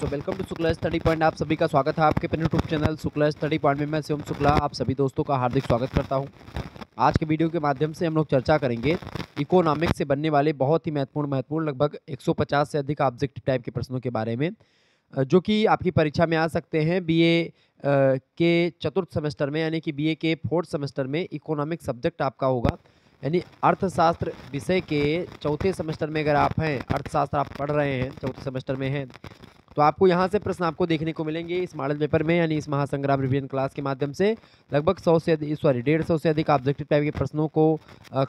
so welcome to Shukla study point आप सभी का स्वागत है आपके अपने YouTube channel Shukla study point में मैं शिवम शुक्ला आप सभी दोस्तों का हार्दिक स्वागत करता हूं आज के वीडियो के माध्यम से हम लोग चर्चा करेंगे इकोनॉमिक से बनने वाले बहुत ही महत्वपूर्ण महत्वपूर्ण लगभग एक से अधिक ऑब्जेक्टिव टाइप के प्रश्नों के बारे में जो कि आपकी परीक्षा में आ सकते हैं बी ए के चतुर्थ सेमेस्टर में यानी कि बी ए के फोर्थ सेमेस्टर में इकोनॉमिक सब्जेक्ट आपका होगा यानी अर्थशास्त्र विषय के चौथे सेमेस्टर में अगर आप हैं अर्थशास्त्र आप पढ़ रहे हैं चौथे सेमेस्टर में हैं तो आपको यहाँ से प्रश्न आपको देखने को मिलेंगे इस मॉडल पेपर में यानी इस महासंग्राम रिविजन क्लास के माध्यम से लगभग सौ से अधिक सॉरी डेढ़ सौ से अधिक ऑब्जेक्टिव टाइप के प्रश्नों को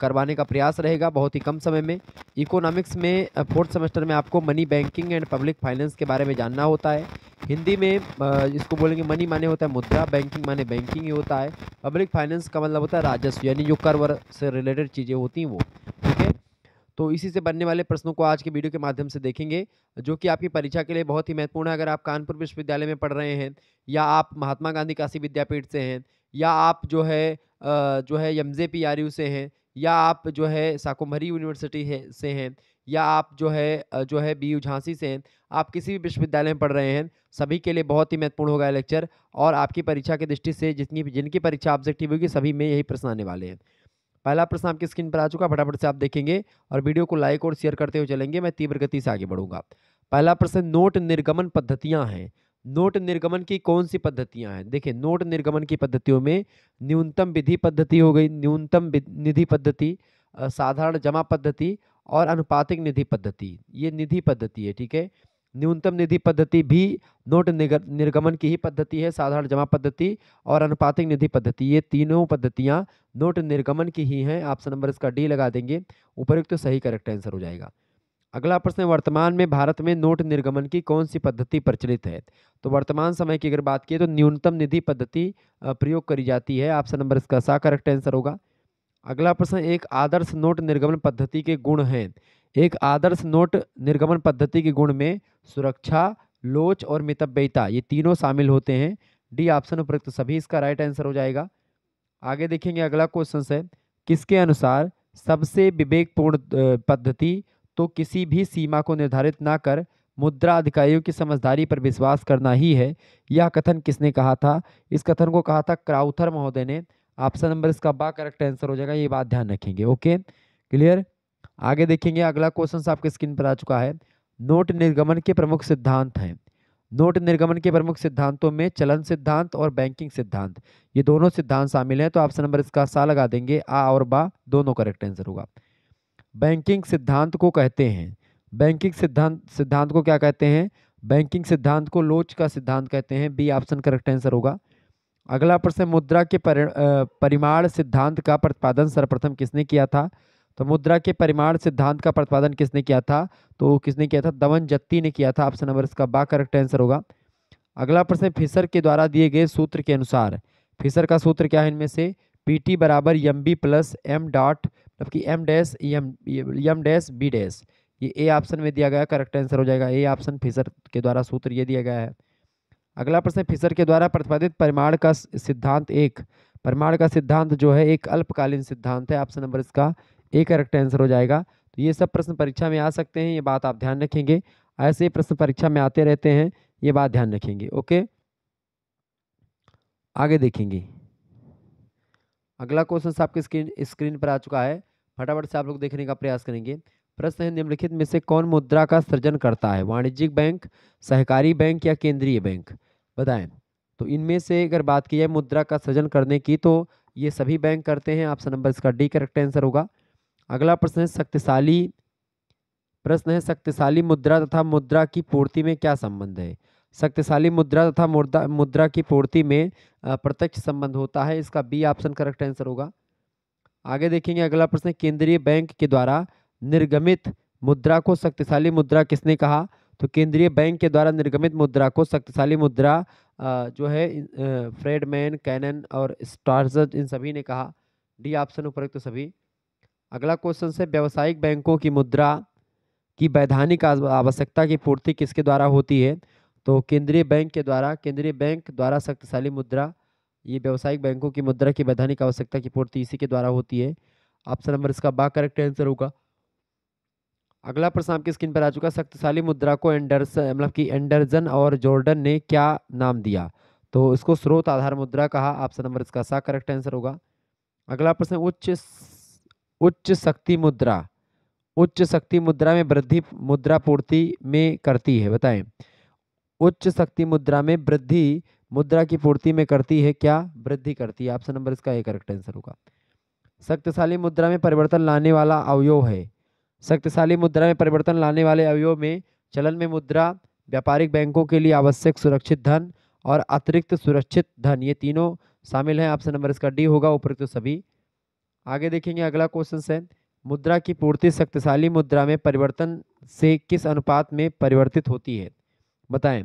करवाने का प्रयास रहेगा बहुत ही कम समय में इकोनॉमिक्स में फोर्थ सेमेस्टर में आपको money banking and public finance के बारे में जानना होता है हिंदी में इसको बोलेंगे मनी माने होता है मुद्रा बैंकिंग माने बैंकिंग ही होता है पब्लिक फाइनेंस का मतलब होता है राजस्व यानी जो कर से रिलेटेड चीज़ें होती हैं वो ठीक है तो इसी से बनने वाले प्रश्नों को आज के वीडियो के माध्यम से देखेंगे जो कि आपकी परीक्षा के लिए बहुत ही महत्वपूर्ण है अगर आप कानपुर विश्वविद्यालय में पढ़ रहे हैं या आप महात्मा गांधी काशी विद्यापीठ से हैं या आप जो है जो है एम पी आर यू से हैं या आप जो है साकुम्भरी यूनिवर्सिटी है से हैं या आप जो है जो है बी यू झांसी से हैं आप किसी भी विश्वविद्यालय में पढ़ रहे हैं सभी के लिए बहुत ही महत्वपूर्ण होगा लेक्चर और आपकी परीक्षा की दृष्टि से जितनी जिनकी परीक्षा ऑब्जेक्टिव होगी सभी में यही प्रश्न आने वाले हैं पहला प्रश्न आपकी स्क्रीन पर आ चुका फटाफट से आप देखेंगे और वीडियो को लाइक और शेयर करते हुए चलेंगे मैं तीव्र गति से आगे बढ़ूंगा पहला प्रश्न नोट निर्गमन पद्धतियां हैं नोट निर्गमन की कौन सी पद्धतियां हैं देखिए नोट निर्गमन की पद्धतियों में न्यूनतम विधि पद्धति हो गई न्यूनतम निधि पद्धति साधारण जमा पद्धति और अनुपातिक निधि पद्धति ये निधि पद्धति है ठीक है न्यूनतम निधि पद्धति भी नोट निर्गमन की ही पद्धति है साधारण जमा पद्धति और अनुपातिक निधि पद्धति ये तीनों पद्धतियाँ नोट निर्गमन की ही हैं ऑप्शन नंबर इसका डी लगा देंगे उपयुक्त तो सही करेक्ट आंसर हो जाएगा अगला प्रश्न वर्तमान में भारत में नोट निर्गमन की कौन सी पद्धति प्रचलित है तो वर्तमान समय की अगर बात की तो न्यूनतम निधि पद्धति प्रयोग करी जाती है ऑप्शन नंबर इसका सा करेक्ट आंसर होगा अगला प्रश्न एक आदर्श नोट निर्गमन पद्धति के गुण हैं एक आदर्श नोट निर्गमन पद्धति के गुण में सुरक्षा लोच और मितव्ययता ये तीनों शामिल होते हैं डी ऑप्शन उपयुक्त सभी इसका राइट आंसर हो जाएगा आगे देखेंगे अगला क्वेश्चन है किसके अनुसार सबसे विवेकपूर्ण पद्धति तो किसी भी सीमा को निर्धारित ना कर मुद्रा अधिकारियों की समझदारी पर विश्वास करना ही है यह कथन किसने कहा था इस कथन को कहा था क्राउथर महोदय ने ऑप्शन नंबर इसका बा करेक्ट आंसर हो जाएगा ये बात ध्यान रखेंगे ओके क्लियर आगे देखेंगे अगला क्वेश्चन आपके स्क्रीन पर आ चुका है नोट निर्गमन के प्रमुख सिद्धांत हैं नोट निर्गमन के प्रमुख सिद्धांतों में चलन सिद्धांत और बैंकिंग सिद्धांत ये दोनों सिद्धांत शामिल हैं तो ऑप्शन नंबर इसका सा लगा देंगे आ और बा दोनों करेक्ट आंसर होगा बैंकिंग सिद्धांत को कहते हैं बैंकिंग सिद्धांत सिद्धांत को क्या कहते हैं बैंकिंग सिद्धांत को लोच का सिद्धांत कहते हैं बी ऑप्शन करेक्ट आंसर होगा अगला प्रश्न मुद्रा के परिमाण सिद्धांत का प्रतिपादन सर्वप्रथम किसने किया था तो मुद्रा के परिमाण सिद्धांत का प्रतिपादन किसने किया था तो किसने किया था दमन जत्ती ने किया था ऑप्शन नंबर इसका बा करेक्ट आंसर होगा अगला प्रश्न फिसर के द्वारा दिए गए सूत्र के अनुसार फिसर का सूत्र क्या है इनमें से पी टी बराबर M B plus M dot मतलब कि M dash M M dash B dash ये ए ऑप्शन में दिया गया करेक्ट आंसर हो जाएगा ए ऑप्शन फिसर के द्वारा सूत्र ये दिया गया है अगला प्रश्न फिसर के द्वारा प्रतिपादित परिमाण का सिद्धांत एक परमाणु का सिद्धांत जो है एक अल्पकालीन सिद्धांत है ऑप्शन नंबर इसका ए करेक्ट आंसर हो जाएगा तो ये सब प्रश्न परीक्षा में आ सकते हैं ये बात आप ध्यान रखेंगे ऐसे प्रश्न परीक्षा में आते रहते हैं ये बात ध्यान रखेंगे ओके आगे देखेंगे अगला क्वेश्चन आपके स्क्रीन स्क्रीन पर आ चुका है फटाफट से आप लोग देखने का प्रयास करेंगे प्रश्न है निम्नलिखित में से कौन मुद्रा का सृजन करता है वाणिज्यिक बैंक सहकारी बैंक या केंद्रीय बैंक बताएं तो इनमें से अगर बात की जाए मुद्रा का सृजन करने की तो ये सभी बैंक करते हैं ऑप्शन नंबर इसका डी करेक्ट आंसर होगा अगला प्रश्न है शक्तिशाली प्रश्न है शक्तिशाली मुद्रा तथा मुद्रा की पूर्ति में क्या संबंध है शक्तिशाली मुद्रा तथा मुद्रा मुद्रा की पूर्ति में प्रत्यक्ष संबंध होता है इसका बी ऑप्शन करेक्ट आंसर होगा आगे देखेंगे अगला प्रश्न केंद्रीय बैंक के द्वारा निर्गमित मुद्रा को शक्तिशाली मुद्रा किसने कहा तो केंद्रीय बैंक के द्वारा निर्गमित मुद्रा को शक्तिशाली मुद्रा जो है फ्रेडमैन कैनन और स्टार्ज इन सभी ने कहा डी ऑप्शन उपरोक्त तो सभी अगला क्वेश्चन से व्यावसायिक बैंकों की मुद्रा की वैधानिक आवश्यकता की पूर्ति किसके द्वारा होती है तो केंद्रीय बैंक के द्वारा केंद्रीय बैंक द्वारा शक्तिशाली मुद्रा ये व्यावसायिक बैंकों की मुद्रा की वैधानिक आवश्यकता की पूर्ति इसी के द्वारा होती है ऑप्शन नंबर इसका बा करेक्ट आंसर होगा अगला प्रश्न आपकी स्क्रीन पर आ चुका शक्तिशाली मुद्रा को एंडरस मतलब कि एंडरजन और जॉर्डन ने क्या नाम दिया तो इसको स्रोत आधार मुद्रा कहा ऑप्शन नंबर इसका सा करेक्ट आंसर होगा अगला प्रश्न उच्च उच्च शक्ति मुद्रा उच्च शक्ति मुद्रा में वृद्धि मुद्रा पूर्ति में करती है बताएं उच्च शक्ति मुद्रा में वृद्धि मुद्रा की पूर्ति में करती है क्या वृद्धि करती है ऑप्शन नंबर इसका ए करेक्ट आंसर होगा शक्तिशाली मुद्रा में परिवर्तन लाने वाला अवयव है शक्तिशाली मुद्रा में परिवर्तन लाने वाले अवयव में चलन में मुद्रा व्यापारिक बैंकों के लिए आवश्यक सुरक्षित धन और अतिरिक्त सुरक्षित धन ये तीनों शामिल हैं ऑप्शन नंबर इसका डी होगा उपरोक्त तो सभी आगे देखेंगे अगला क्वेश्चन है मुद्रा की पूर्ति शक्तिशाली मुद्रा में परिवर्तन से किस अनुपात में परिवर्तित होती है बताएं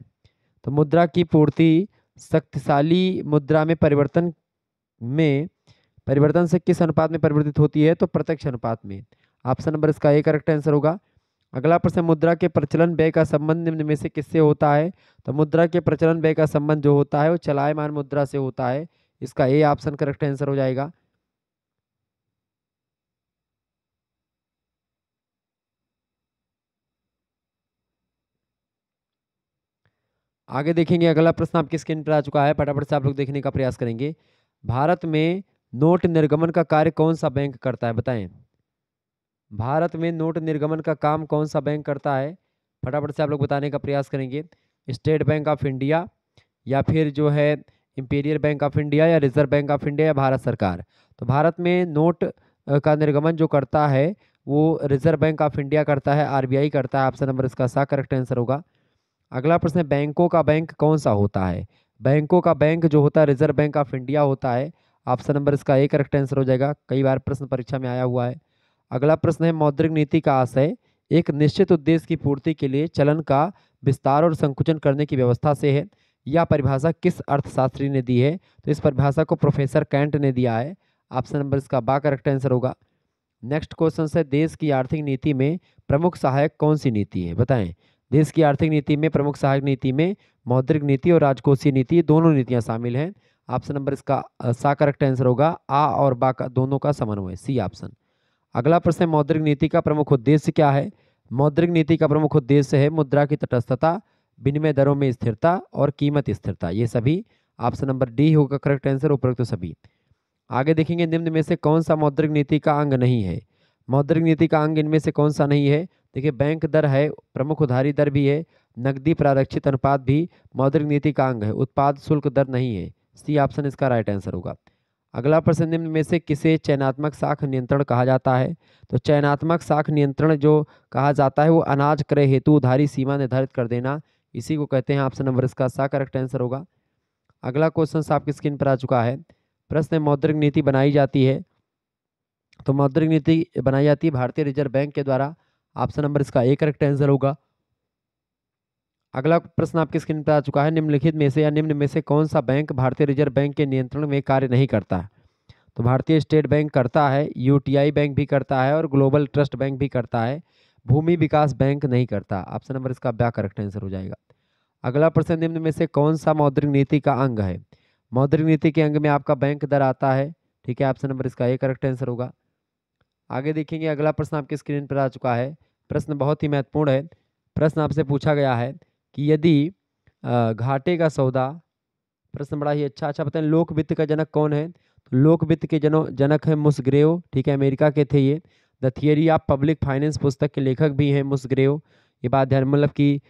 तो मुद्रा की पूर्ति शक्तिशाली मुद्रा में परिवर्तन में परिवर्तन से किस अनुपात में परिवर्तित होती है तो प्रत्यक्ष अनुपात में ऑप्शन नंबर इसका ए करेक्ट आंसर होगा अगला प्रश्न मुद्रा के प्रचलन व्यय का संबंध निम्न में से किससे होता है तो मुद्रा के प्रचलन व्यय का संबंध जो होता है वो चलायमान मुद्रा से होता है इसका ए ऑप्शन करेक्ट आंसर हो जाएगा आगे देखेंगे अगला प्रश्न आपकी स्क्रीन पर आ चुका है फटाफट से आप लोग देखने का प्रयास करेंगे भारत में नोट निर्गमन का कार्य कौन सा बैंक करता है बताएं भारत में नोट निर्गमन का काम कौन सा बैंक करता है फटाफट से आप लोग बताने का प्रयास करेंगे स्टेट बैंक ऑफ इंडिया या फिर जो है इंपीरियर बैंक ऑफ इंडिया या रिजर्व बैंक ऑफ इंडिया या भारत सरकार तो भारत में नोट का निर्गमन जो करता है वो रिजर्व बैंक ऑफ इंडिया करता है आरबीआई करता है ऑप्शन नंबर इसका सा करेक्ट आंसर होगा अगला प्रश्न है बैंकों का बैंक कौन सा होता है बैंकों का बैंक जो होता है रिजर्व बैंक ऑफ इंडिया होता है ऑप्शन नंबर इसका ए करेक्ट आंसर हो जाएगा कई बार प्रश्न परीक्षा में आया हुआ है अगला प्रश्न है मौद्रिक नीति का आशय एक निश्चित उद्देश्य की पूर्ति के लिए चलन का विस्तार और संकुचन करने की व्यवस्था से है यह परिभाषा किस अर्थशास्त्री ने दी है तो इस परिभाषा को प्रोफेसर कैंट ने दिया है ऑप्शन नंबर इसका बा करेक्ट आंसर होगा नेक्स्ट क्वेश्चन है देश की आर्थिक नीति में प्रमुख सहायक कौन सी नीति है बताएं देश की आर्थिक नीति में प्रमुख सहायक नीति में मौद्रिक नीति और राजकोषीय नीति दोनों नीतियाँ शामिल हैं ऑप्शन नंबर इसका सा करेक्ट आंसर होगा आ और बा का दोनों का समन्वय सी ऑप्शन अगला प्रश्न मौद्रिक नीति का प्रमुख उद्देश्य क्या है मौद्रिक नीति का प्रमुख उद्देश्य है मुद्रा की तटस्थता विनिमय दरों में स्थिरता और कीमत स्थिरता ये सभी ऑप्शन नंबर डी होगा करेक्ट आंसर उपरोक्त तो सभी आगे देखेंगे निम्न में से कौन सा मौद्रिक नीति का अंग नहीं है मौद्रिक नीति का अंग इनमें से कौन सा नहीं है देखिए बैंक दर है प्रमुख उधारी दर भी है नकदी प्रारक्षित अनुपात भी मौद्रिक नीति का अंग है उत्पाद शुल्क दर नहीं है सी ऑप्शन इसका राइट आंसर होगा अगला प्रश्न निम्न में से किसे चयनात्मक साख नियंत्रण कहा जाता है तो चयनात्मक साख नियंत्रण जो कहा जाता है वो अनाज क्रय हेतु उधारी सीमा निर्धारित कर देना इसी को कहते हैं ऑप्शन नंबर इसका सा करेक्ट आंसर होगा अगला क्वेश्चन आपकी स्क्रीन पर आ चुका है प्रश्न मौद्रिक नीति बनाई जाती है तो मौद्रिक नीति बनाई जाती है भारतीय रिजर्व बैंक के द्वारा ऑप्शन नंबर इसका ए करेक्ट आंसर होगा अगला प्रश्न आपकी स्क्रीन पर आ चुका है निम्नलिखित में से या निम्न में से कौन सा बैंक भारतीय रिजर्व बैंक के नियंत्रण में कार्य नहीं करता तो भारतीय स्टेट बैंक करता है यूटीआई बैंक भी करता है और ग्लोबल ट्रस्ट बैंक भी करता है भूमि विकास बैंक नहीं करता ऑप्शन नंबर इसका ब्या करेक्ट आंसर हो जाएगा अगला प्रश्न निम्न में से कौन सा मौद्रिक नीति का अंग है मौद्रिक नीति के अंग में आपका बैंक दर आता है ठीक है ऑप्शन नंबर इसका ये करेक्ट आंसर होगा आगे देखेंगे अगला प्रश्न आपकी स्क्रीन पर आ चुका है प्रश्न बहुत ही महत्वपूर्ण है प्रश्न आपसे पूछा गया है कि यदि घाटे का सौदा प्रश्न बड़ा ही अच्छा अच्छा बताएं लोक वित्त का जनक कौन है तो लोक वित्त के जनो जनक है मुसग्रेव ठीक है अमेरिका के थे ये the theory of public finance पुस्तक के लेखक भी हैं मुसग्रेव ये बात ध्यान मतलब कि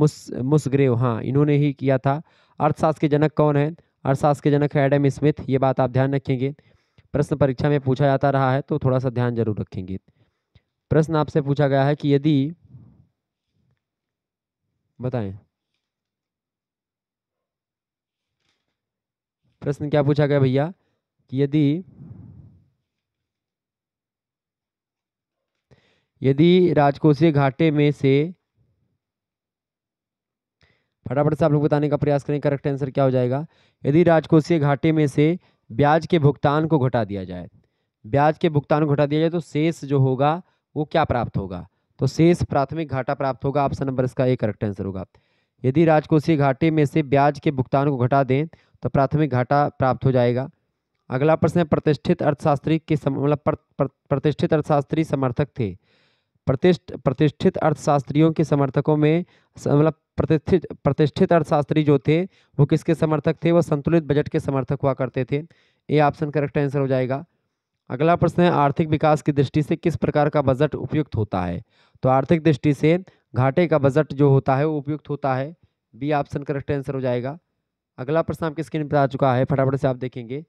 मुस मुसग्रेव हाँ इन्होंने ही किया था अर्थशास्त्र के जनक कौन है अर्थशास्त्र के जनक है एडम स्मिथ ये बात आप ध्यान रखेंगे प्रश्न परीक्षा में पूछा जाता रहा है तो थोड़ा सा ध्यान जरूर रखेंगे प्रश्न आपसे पूछा गया है कि यदि बताएं प्रश्न क्या पूछा गया भैया कि यदि यदि राजकोषीय घाटे में से फटाफट से आप लोग बताने का प्रयास करें करेक्ट आंसर क्या हो जाएगा यदि राजकोषीय घाटे में से ब्याज के भुगतान को घटा दिया जाए ब्याज के भुगतान को घटा दिया जाए तो शेष जो होगा वो क्या प्राप्त होगा तो शेष प्राथमिक घाटा प्राप्त होगा ऑप्शन नंबर इसका एक करेक्ट आंसर होगा यदि राजकोषीय घाटे में से ब्याज के भुगतान को घटा दें तो प्राथमिक घाटा प्राप्त हो जाएगा अगला प्रश्न है प्रतिष्ठित अर्थशास्त्री के मतलब प्रतिष्ठित अर्थशास्त्री समर्थक थे प्रतिष्ठ प्रतिष्ठित अर्थशास्त्रियों के समर्थकों में मतलब प्रतिष्ठित प्रतिष्ठित अर्थशास्त्री जो थे वो किसके समर्थक थे वो संतुलित बजट के समर्थक हुआ करते थे ये ऑप्शन करेक्ट आंसर हो जाएगा अगला प्रश्न है आर्थिक विकास की दृष्टि से किस प्रकार का बजट उपयुक्त होता है तो आर्थिक दृष्टि से घाटे का बजट जो होता है वो उपयुक्त होता है बी ऑप्शन करेक्ट आंसर हो जाएगा अगला प्रश्न आपकी स्क्रीन पर आ चुका है फटाफट से आप देखेंगे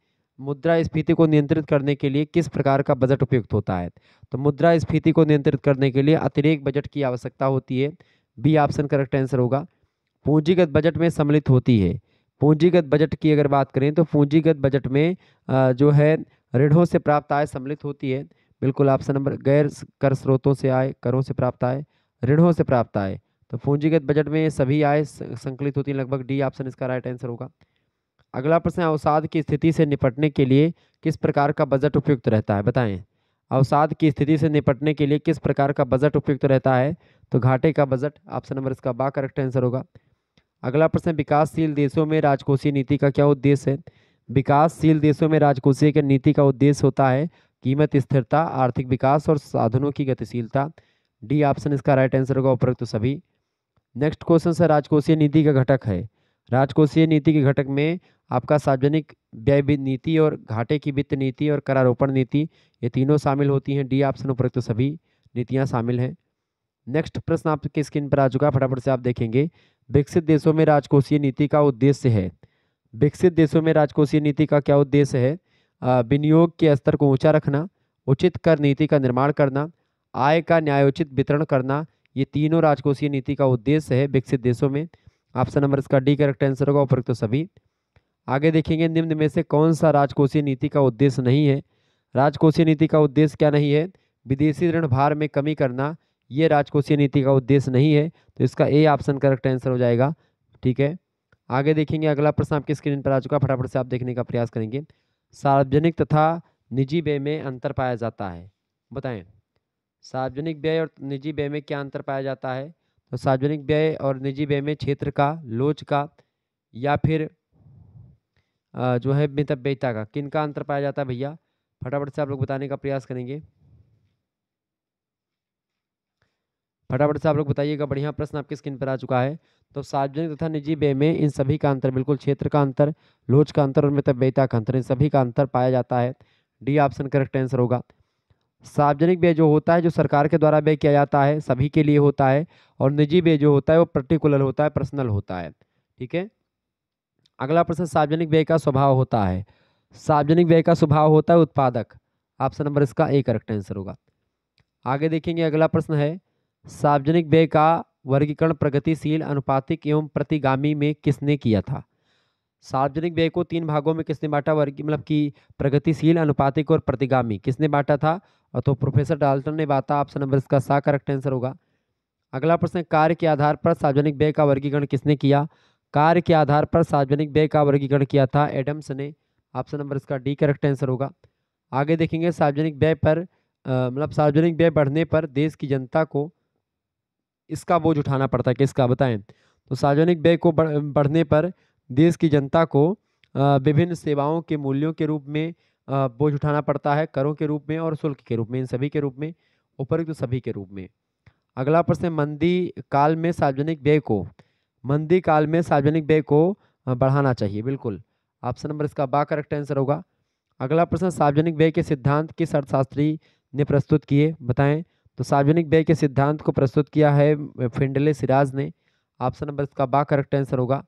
मुद्रा स्फीति को नियंत्रित करने के लिए किस प्रकार का बजट उपयुक्त होता है तो मुद्रा स्फीति को नियंत्रित करने के लिए अतिरिक्त बजट की आवश्यकता होती है बी ऑप्शन करेक्ट आंसर होगा पूंजीगत बजट में सम्मिलित होती है पूंजीगत बजट की अगर बात करें तो पूंजीगत बजट में जो है ऋणों से प्राप्त आय सम्मिलित होती है बिल्कुल ऑप्शन नंबर गैर कर स्रोतों से आए करों से प्राप्त आए ऋणों से प्राप्त आए तो पूंजीगत बजट में सभी आय संकलित होती है लगभग डी ऑप्शन इसका राइट आंसर होगा अगला प्रश्न अवसाद की स्थिति से निपटने के लिए किस प्रकार का बजट उपयुक्त रहता है बताएं अवसाद की स्थिति से निपटने के लिए किस प्रकार का बजट उपयुक्त रहता है तो घाटे का बजट ऑप्शन नंबर इसका बा करेक्ट आंसर होगा अगला प्रश्न विकासशील देशों में राजकोषीय नीति का क्या उद्देश्य है विकासशील देशों में राजकोषीय नीति का उद्देश्य होता है कीमत स्थिरता आर्थिक विकास और साधनों की गतिशीलता डी ऑप्शन इसका राइट आंसर होगा उपरोक्त तो सभी नेक्स्ट क्वेश्चन सर राजकोषीय नीति का घटक है राजकोषीय नीति के घटक में आपका सार्वजनिक व्यय नीति और घाटे की वित्त नीति और करारोपण नीति ये तीनों शामिल होती हैं डी ऑप्शन उपरोक्त तो सभी नीतियाँ शामिल हैं नेक्स्ट प्रश्न आपके स्क्रीन पर आ चुका फटाफट से आप देखेंगे विकसित देशों में राजकोषीय नीति का उद्देश्य है विकसित देशों में राजकोषीय नीति का क्या उद्देश्य है विनियोग के स्तर को ऊंचा रखना उचित कर नीति का निर्माण करना आय का न्यायोचित वितरण करना ये तीनों राजकोषीय नीति का उद्देश्य है विकसित देशों में ऑप्शन नंबर इसका डी करेक्ट आंसर होगा उपरोक्त तो सभी आगे देखेंगे निम्न में से कौन सा राजकोषीय नीति का उद्देश्य नहीं है राजकोषीय नीति का उद्देश्य क्या नहीं है विदेशी ऋण भार में कमी करना ये राजकोषीय नीति का उद्देश्य नहीं है तो इसका ए ऑप्शन करेक्ट आंसर हो जाएगा ठीक है आगे देखेंगे अगला प्रश्न आपकी स्क्रीन पर आ चुका फटाफट से आप देखने का प्रयास करेंगे सार्वजनिक तथा निजी व्यय में अंतर पाया जाता है बताएं सार्वजनिक व्यय और निजी व्यय में क्या अंतर पाया जाता है तो सार्वजनिक व्यय और निजी व्यय में क्षेत्र का लोच का या फिर जो है मितव्ययिता का किन का अंतर पाया जाता है भैया फटाफट से आप लोग बताने का प्रयास करेंगे फटाफट से आप लोग बताइएगा बढ़िया प्रश्न आपकी स्क्रीन पर आ चुका है तो सार्वजनिक तथा निजी व्यय में इन सभी का अंतर बिल्कुल क्षेत्र का अंतर लोच का अंतर और मितव्ययता का अंतर इन सभी का अंतर पाया जाता है डी ऑप्शन करेक्ट आंसर होगा सार्वजनिक व्यय जो होता है जो सरकार के द्वारा व्यय किया जाता है सभी के लिए होता है और निजी व्यय जो होता है वो पर्टिकुलर होता है पर्सनल होता है ठीक है अगला प्रश्न सार्वजनिक व्यय का स्वभाव होता है सार्वजनिक व्यय का स्वभाव होता है उत्पादक ऑप्शन नंबर इसका ए करेक्ट आंसर होगा आगे देखेंगे अगला प्रश्न है सार्वजनिक व्यय का वर्गीकरण प्रगतिशील अनुपातिक एवं प्रतिगामी में किसने किया था सार्वजनिक व्यय को तीन भागों में किसने बांटा वर्ग मतलब कि प्रगतिशील अनुपातिक और प्रतिगामी किसने बांटा था और तो प्रोफेसर डाल्टन ने बांटा ऑप्शन नंबर इसका सा करेक्ट आंसर होगा अगला प्रश्न कार्य के आधार पर सार्वजनिक व्यय का वर्गीकरण किसने किया कार्य के आधार पर सार्वजनिक व्यय का वर्गीकरण किया था एडम्स ने ऑप्शन नंबर इसका डी करेक्ट आंसर होगा आगे देखेंगे सार्वजनिक व्यय पर मतलब सार्वजनिक व्यय बढ़ने पर देश की जनता को इसका बोझ उठाना पड़ता है किसका बताएं तो सार्वजनिक व्यय को बढ़ने पर देश की जनता को विभिन्न सेवाओं के मूल्यों के रूप में बोझ उठाना पड़ता है करों के रूप में और शुल्क के रूप में इन सभी के रूप में उपरुक्त तो सभी के रूप में अगला प्रश्न मंदी काल में सार्वजनिक व्यय को मंदी काल में सार्वजनिक व्यय को बढ़ाना चाहिए बिल्कुल ऑप्शन नंबर इसका बा करेक्ट आंसर होगा अगला प्रश्न सार्वजनिक व्यय के सिद्धांत किस अर्थशास्त्री ने प्रस्तुत किए बताएं तो सार्वजनिक व्यय के सिद्धांत को प्रस्तुत किया है फिंडले सिराज ने ऑप्शन नंबर इसका बा करेक्ट आंसर होगा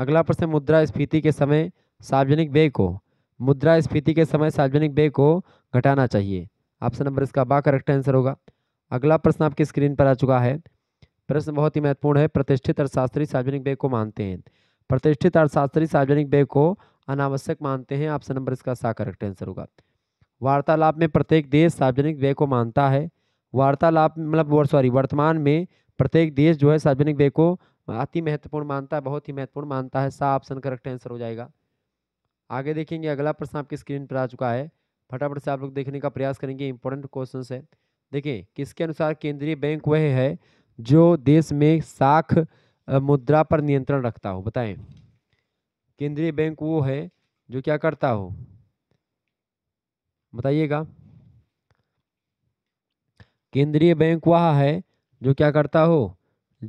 अगला प्रश्न मुद्रा स्फीति के समय सार्वजनिक व्यय को मुद्रा स्फीति के समय सार्वजनिक व्यय को घटाना चाहिए ऑप्शन नंबर इसका बा करेक्ट आंसर होगा अगला प्रश्न आपकी स्क्रीन पर आ चुका है प्रश्न बहुत ही महत्वपूर्ण है प्रतिष्ठित अर्थशास्त्री सार्वजनिक व्यय को मानते हैं प्रतिष्ठित अर्थशास्त्री सार्वजनिक व्यय को अनावश्यक मानते हैं ऑप्शन नंबर इसका सा करेक्ट आंसर होगा वार्तालाप में प्रत्येक देश सार्वजनिक व्यय को मानता है वार्तालाप मतलब सॉरी वर्तमान में प्रत्येक देश जो है सार्वजनिक व्यय को अति महत्वपूर्ण मानता है बहुत ही महत्वपूर्ण मानता है सा ऑप्शन करेक्ट आंसर हो जाएगा आगे देखेंगे अगला प्रश्न आपकी स्क्रीन पर आ चुका है फटाफट से आप लोग देखने का प्रयास करेंगे इंपॉर्टेंट क्वेश्चन है देखिए किसके अनुसार केंद्रीय बैंक वह है जो देश में साख मुद्रा पर नियंत्रण रखता हो बताएं केंद्रीय बैंक वो है जो क्या करता हो बताइएगा केंद्रीय बैंक वह है जो क्या करता हो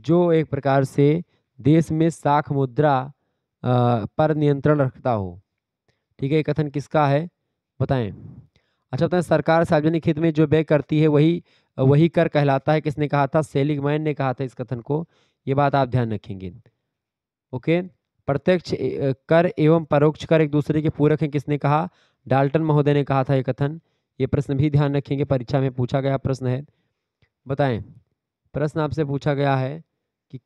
जो एक प्रकार से देश में साख मुद्रा पर नियंत्रण रखता हो ठीक है कथन किसका है बताएं अच्छा बताएं सरकार सार्वजनिक हित में जो व्यय करती है वही वही कर कहलाता है किसने कहा था मैन ने कहा था इस कथन को ये बात आप ध्यान रखेंगे ओके प्रत्यक्ष कर एवं परोक्ष कर एक दूसरे के पूरक हैं किसने कहा डाल्टन महोदय ने कहा था ये कथन ये प्रश्न भी ध्यान रखेंगे परीक्षा में पूछा गया प्रश्न है बताएं प्रश्न आपसे पूछा गया है कि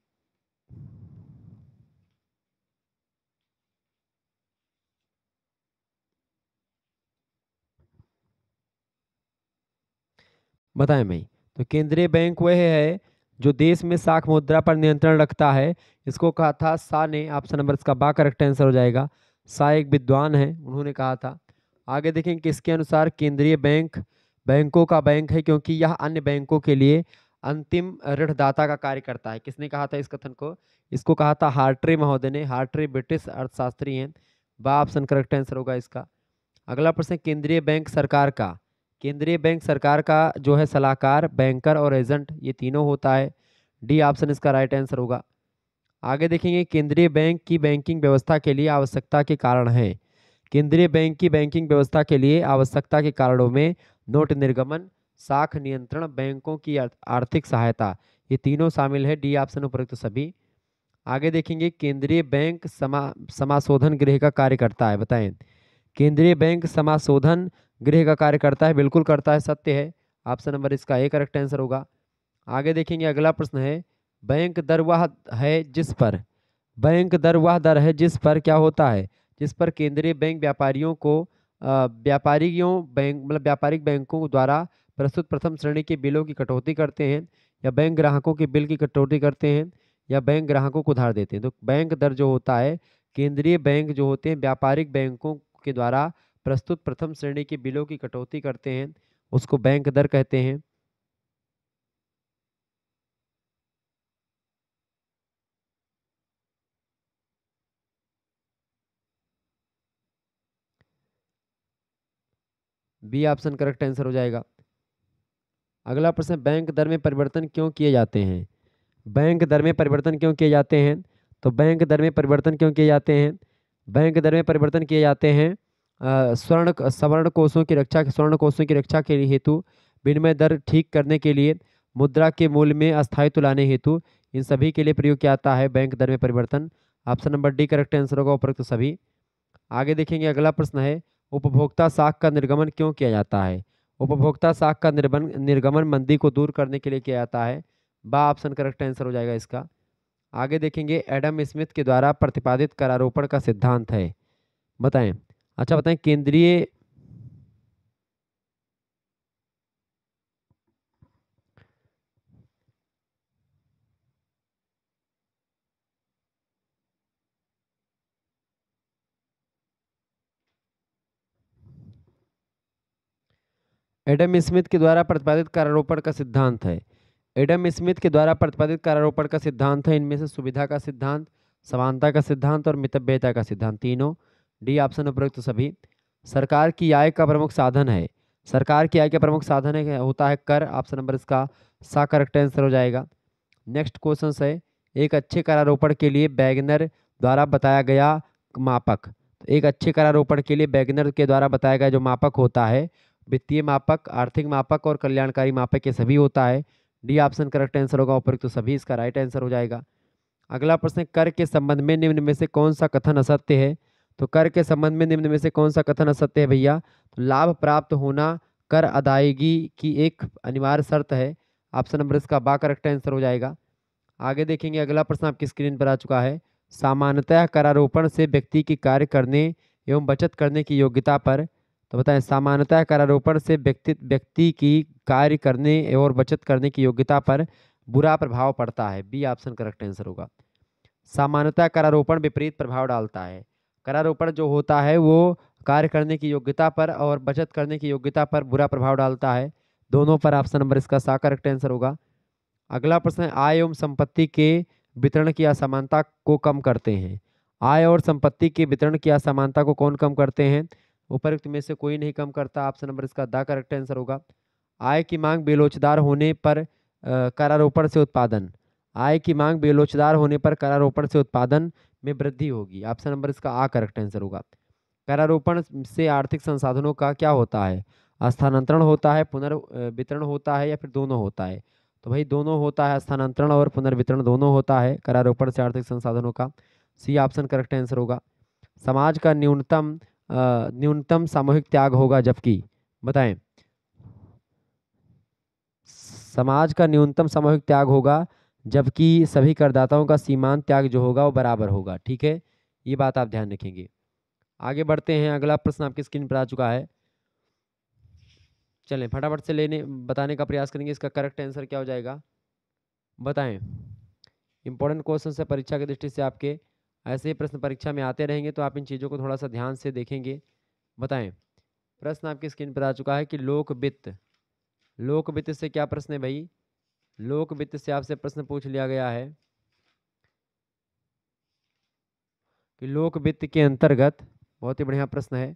बताएं भाई तो केंद्रीय बैंक वह है जो देश में साख मुद्रा पर नियंत्रण रखता है इसको कहा था सा ने ऑप्शन नंबर इसका बा करेक्ट आंसर हो जाएगा सा एक विद्वान है उन्होंने कहा था आगे देखें किसके अनुसार केंद्रीय बैंक बैंकों का बैंक है क्योंकि यह अन्य बैंकों के लिए अंतिम ऋणदाता का कार्य करता है किसने कहा था इस कथन को इसको कहा था हार्ट्री महोदय ने हार्ट्री ब्रिटिश अर्थशास्त्री हैं बा ऑप्शन करेक्ट आंसर होगा इसका अगला प्रश्न केंद्रीय बैंक सरकार का केंद्रीय बैंक सरकार का जो है सलाहकार बैंकर और एजेंट ये तीनों होता है डी ऑप्शन इसका राइट आंसर होगा आगे देखेंगे केंद्रीय बैंक की बैंकिंग व्यवस्था के लिए आवश्यकता के कारण हैं केंद्रीय बैंक की बैंकिंग व्यवस्था के लिए आवश्यकता के कारणों में नोट निर्गमन साख नियंत्रण बैंकों की आर्थिक सहायता ये तीनों शामिल है डी ऑप्शन उपरोक्त सभी आगे देखेंगे केंद्रीय बैंक समा समाशोधन गृह का कार्य करता है बताएं केंद्रीय बैंक समाशोधन गृह का कार्य करता है बिल्कुल करता है सत्य है ऑप्शन नंबर इसका एक करेक्ट आंसर होगा आगे देखेंगे अगला प्रश्न है बैंक दर वह है जिस पर बैंक दर वह दर है जिस पर क्या होता है जिस पर केंद्रीय बैंक व्यापारियों को व्यापारियों बैंक मतलब व्यापारिक बैंकों द्वारा प्रस्तुत प्रथम श्रेणी के बिलों की कटौती करते हैं या बैंक ग्राहकों के बिल की कटौती करते हैं या बैंक ग्राहकों को उधार देते हैं तो बैंक दर जो होता है केंद्रीय बैंक जो होते हैं व्यापारिक बैंकों के द्वारा प्रस्तुत प्रथम श्रेणी के बिलों की कटौती करते हैं उसको बैंक दर कहते हैं बी ऑप्शन करेक्ट आंसर हो जाएगा अगला प्रश्न बैंक दर में परिवर्तन क्यों किए जाते हैं बैंक दर में परिवर्तन क्यों किए जाते हैं तो बैंक दर में परिवर्तन क्यों किए जाते हैं बैंक दर में परिवर्तन किए जाते हैं स्वर्ण सवर्ण कोषों की रक्षा स्वर्ण कोषों की रक्षा के हेतु विनिमय दर ठीक करने के लिए मुद्रा के मूल्य में अस्थायित्व लाने हेतु इन सभी के लिए प्रयोग किया जाता है बैंक दर में परिवर्तन option number D correct answer होगा उपरोक्त सभी आगे देखेंगे अगला प्रश्न है उपभोक्ता साख का निर्गमन क्यों किया जाता है उपभोक्ता साख का निर्गमन निर्गमन मंदी को दूर करने के लिए किया जाता है बा ऑप्शन करेक्ट आंसर हो जाएगा इसका आगे देखेंगे एडम स्मिथ के द्वारा प्रतिपादित करारोपण का सिद्धांत है बताएं अच्छा बताएं केंद्रीय एडम स्मिथ के द्वारा प्रतिपादित कारारोपण का सिद्धांत है एडम स्मिथ के द्वारा प्रतिपादित कारारोपण का सिद्धांत है इनमें से सुविधा का सिद्धांत समानता का सिद्धांत और मितव्यता का सिद्धांत तीनों डी ऑप्शन उपयुक्त सभी सरकार की आय का प्रमुख साधन है सरकार की आय का प्रमुख साधन है होता है कर ऑप्शन नंबर इसका सा करेक्ट आंसर हो जाएगा नेक्स्ट क्वेश्चन है एक अच्छे करारोपण के लिए बैगनर द्वारा बताया गया मापक तो एक अच्छे करारोपण के लिए बैगनर के द्वारा बताया गया जो मापक होता है वित्तीय मापक आर्थिक मापक और कल्याणकारी मापक ये सभी होता है डी ऑप्शन करेक्ट आंसर होगा उपयुक्त तो सभी इसका राइट आंसर हो जाएगा अगला प्रश्न कर के संबंध में निम्न में से कौन सा कथन असत्य है तो कर के संबंध में निम्न में से कौन सा कथन असत्य है भैया तो लाभ प्राप्त होना कर अदायगी की एक अनिवार्य शर्त है ऑप्शन नंबर इसका बा करेक्ट आंसर हो जाएगा आगे देखेंगे अगला प्रश्न आपकी स्क्रीन पर आ चुका है सामान्यतः करारोपण से व्यक्ति की कार्य करने एवं बचत करने की योग्यता पर तो बताएं सामान्यतः करारोपण से व्यक्ति व्यक्ति की कार्य करने और बचत करने की योग्यता पर बुरा प्रभाव पड़ता है बी ऑप्शन करेक्ट आंसर होगा सामान्यतः करारोपण विपरीत प्रभाव डालता है करारोपण जो होता है वो कार्य करने की योग्यता पर और बचत करने की योग्यता पर बुरा प्रभाव डालता है दोनों पर ऑप्शन नंबर इसका सा करेक्ट आंसर होगा अगला प्रश्न आय एवं संपत्ति के वितरण की असमानता को कम करते हैं आय और संपत्ति के वितरण की असमानता को कौन कम करते हैं उपरुक्त में से कोई नहीं कम करता ऑप्शन नंबर इसका दा करेक्ट आंसर होगा आय की मांग बेलोचदार होने पर करारोपण से उत्पादन आय की मांग बेलोचदार होने पर करारोपण से उत्पादन में वृद्धि होगी ऑप्शन नंबर इसका आ करेक्ट आंसर होगा करारोपण से आर्थिक संसाधनों का क्या होता है स्थानांतरण होता है पुनर्वितरण होता है या फिर दोनों होता है तो भाई दोनों होता है स्थानांतरण और पुनर्वितरण दोनों होता है करारोपण से आर्थिक संसाधनों का सी ऑप्शन करेक्ट आंसर होगा समाज का न्यूनतम न्यूनतम सामूहिक त्याग होगा जबकि बताएं समाज का न्यूनतम सामूहिक त्याग होगा जबकि सभी करदाताओं का सीमांत त्याग जो होगा वो बराबर होगा ठीक है ये बात आप ध्यान रखेंगे आगे बढ़ते हैं अगला प्रश्न आपकी स्क्रीन पर आ चुका है चलें फटाफट से लेने बताने का प्रयास करेंगे इसका करेक्ट आंसर क्या हो जाएगा बताएं इंपॉर्टेंट क्वेश्चन है परीक्षा की दृष्टि से आपके ऐसे ही प्रश्न परीक्षा में आते रहेंगे तो आप इन चीज़ों को थोड़ा सा ध्यान से देखेंगे बताएं प्रश्न आपकी स्क्रीन पर आ चुका है कि लोक वित्त लोक वित्त से क्या प्रश्न है भाई लोक वित्त से आपसे प्रश्न पूछ लिया गया है कि लोक वित्त के अंतर्गत बहुत ही बढ़िया प्रश्न है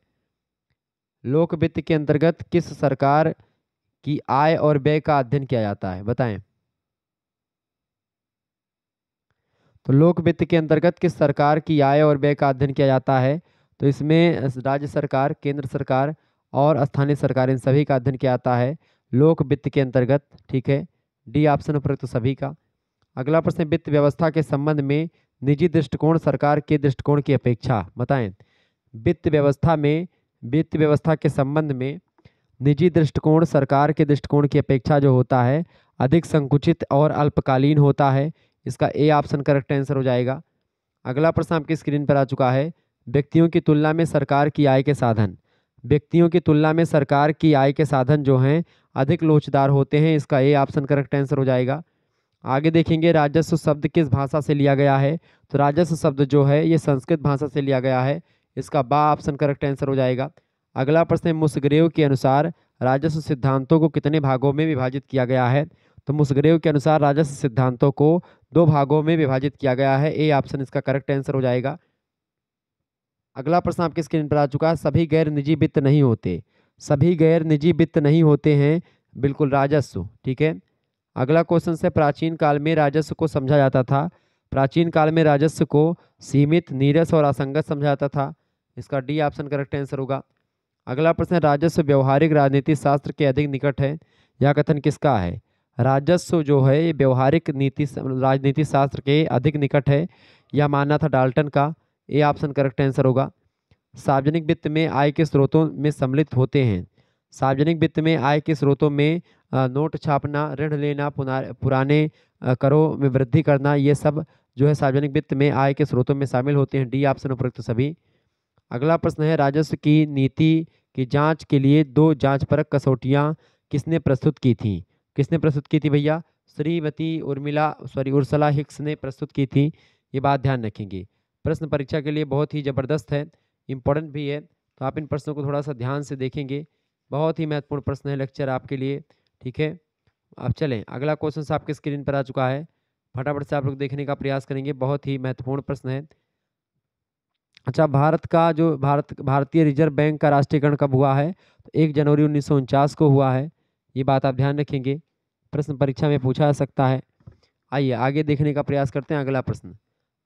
लोक वित्त के अंतर्गत किस सरकार की आय और व्यय का अध्ययन किया जाता है बताएं तो लोक वित्त के अंतर्गत किस सरकार की आय और व्यय का अध्ययन किया जाता है तो इसमें राज्य सरकार केंद्र सरकार और स्थानीय सरकार इन सभी का अध्ययन किया जाता है लोक वित्त के अंतर्गत ठीक है डी ऑप्शन उपयुक्त तो सभी का अगला प्रश्न वित्त व्यवस्था के संबंध में निजी दृष्टिकोण सरकार के दृष्टिकोण की अपेक्षा बताएं वित्त व्यवस्था में वित्त व्यवस्था के संबंध में निजी दृष्टिकोण सरकार के दृष्टिकोण की अपेक्षा जो होता है अधिक संकुचित और अल्पकालीन होता है इसका ए ऑप्शन करेक्ट आंसर हो जाएगा अगला प्रश्न आपकी स्क्रीन पर आ चुका है व्यक्तियों की तुलना में सरकार की आय के साधन व्यक्तियों की तुलना में सरकार की आय के साधन जो हैं अधिक लोचदार होते हैं इसका ए ऑप्शन करेक्ट आंसर हो जाएगा आगे देखेंगे राजस्व शब्द किस भाषा से लिया गया है तो राजस्व शब्द जो है ये संस्कृत भाषा से लिया गया है इसका बा ऑप्शन करेक्ट आंसर हो जाएगा अगला प्रश्न है मुसग्रेव के अनुसार राजस्व सिद्धांतों को कितने भागों में विभाजित किया गया है तो मुसग्रेव के अनुसार राजस्व सिद्धांतों को दो भागों में विभाजित किया गया है ए ऑप्शन इसका करेक्ट आंसर हो जाएगा अगला प्रश्न आपके स्क्रीन पर आ चुका है सभी गैर निजी वित्त नहीं होते सभी गैर निजी वित्त नहीं होते हैं बिल्कुल राजस्व ठीक है अगला क्वेश्चन से प्राचीन काल में राजस्व को समझा जाता था प्राचीन काल में राजस्व को सीमित नीरस और असंगत समझा जाता था इसका डी ऑप्शन करेक्ट आंसर होगा अगला प्रश्न राजस्व व्यवहारिक राजनीति शास्त्र के अधिक निकट है यह कथन किसका है राजस्व जो है व्यवहारिक नीति राजनीति शास्त्र के अधिक निकट है यह मानना था डाल्टन का ये ऑप्शन करेक्ट आंसर होगा सार्वजनिक वित्त में आय के स्रोतों में सम्मिलित होते हैं सार्वजनिक वित्त में आय के स्रोतों में नोट छापना ऋण लेना पुराने करों में वृद्धि करना ये सब जो है सार्वजनिक वित्त में आय के स्रोतों में शामिल होते हैं डी ऑप्शन उपयुक्त सभी अगला प्रश्न है राजस्व की नीति की जांच के लिए दो जांच परक कसौटियाँ किसने प्रस्तुत की थीं किसने प्रस्तुत की थी भैया Shrimati Urmila sorry Ursula Hicks ने प्रस्तुत की थी ये बात ध्यान रखेंगे प्रश्न परीक्षा के लिए बहुत ही ज़बरदस्त है इम्पोर्टेंट भी है तो आप इन प्रश्नों को थोड़ा सा ध्यान से देखेंगे बहुत ही महत्वपूर्ण प्रश्न है लेक्चर आपके लिए ठीक है आप चलें अगला क्वेश्चन आपके स्क्रीन पर आ चुका है फटाफट से आप लोग देखने का प्रयास करेंगे बहुत ही महत्वपूर्ण प्रश्न है अच्छा भारत का जो भारत भारतीय रिजर्व बैंक का राष्ट्रीयकरण कब हुआ है तो एक जनवरी उन्नीस को हुआ है ये बात आप ध्यान रखेंगे प्रश्न परीक्षा में पूछा जा सकता है आइए आगे देखने का प्रयास करते हैं अगला प्रश्न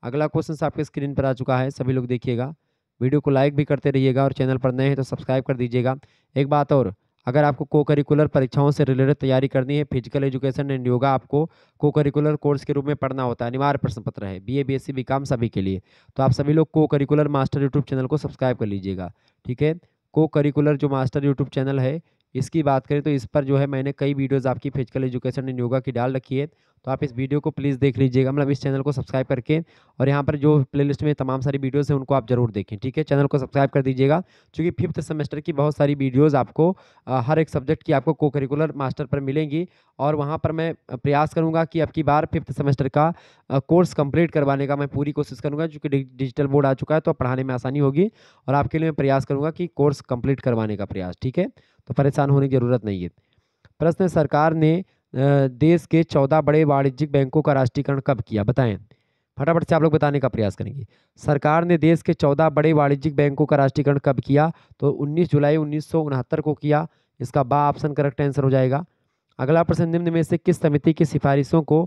अगला क्वेश्चन आपके स्क्रीन पर आ चुका है सभी लोग देखिएगा वीडियो को लाइक भी करते रहिएगा और चैनल पर नए हैं तो सब्सक्राइब कर दीजिएगा एक बात और अगर आपको को करिकुलर परीक्षाओं से रिलेटेड तैयारी करनी है फिजिकल एजुकेशन एंड योगा आपको को करिकुलर कोर्स के रूप में पढ़ना होता है अनिवार्य प्रश्न पत्र है B A B S C B काम सभी के लिए तो आप सभी लोग को करिकुलर मास्टर यूट्यूब चैनल को सब्सक्राइब कर लीजिएगा ठीक है को करिकुलर जो मास्टर यूट्यूब चैनल है इसकी बात करें तो इस पर जो है मैंने कई वीडियोज़ आपकी फिजिकल एजुकेशन एंड योगा की डाल रखी है तो आप इस वीडियो को प्लीज़ देख लीजिएगा मतलब इस चैनल को सब्सक्राइब करके और यहाँ पर जो प्लेलिस्ट में तमाम सारी वीडियोस हैं उनको आप जरूर देखें ठीक है चैनल को सब्सक्राइब कर दीजिएगा क्योंकि फिफ्थ सेमेस्टर की बहुत सारी वीडियोस आपको आ, हर एक सब्जेक्ट की आपको को करिकुलर मास्टर पर मिलेंगी और वहाँ पर मैं प्रयास करूँगा कि आपकी बार फिफ्थ सेमेस्टर का आ, कोर्स कम्प्लीट करवाने का मैं पूरी कोशिश करूँगा चूँकि डिजिटल बोर्ड आ चुका है तो पढ़ाने में आसानी होगी और आपके लिए मैं प्रयास करूँगा कि कोर्स कम्प्लीट करवाने का प्रयास ठीक है तो परेशान होने की ज़रूरत नहीं है प्रश्न सरकार ने देश के चौदह बड़े वाणिज्यिक बैंकों का राष्ट्रीयकरण कब किया बताएं फटाफट से आप लोग बताने का प्रयास करेंगे सरकार ने देश के चौदह बड़े वाणिज्यिक बैंकों का राष्ट्रीयकरण कब किया तो 19 जुलाई उन्नीस को किया इसका बा ऑप्शन करेक्ट आंसर हो जाएगा अगला प्रश्न निम्न में से किस समिति की सिफारिशों को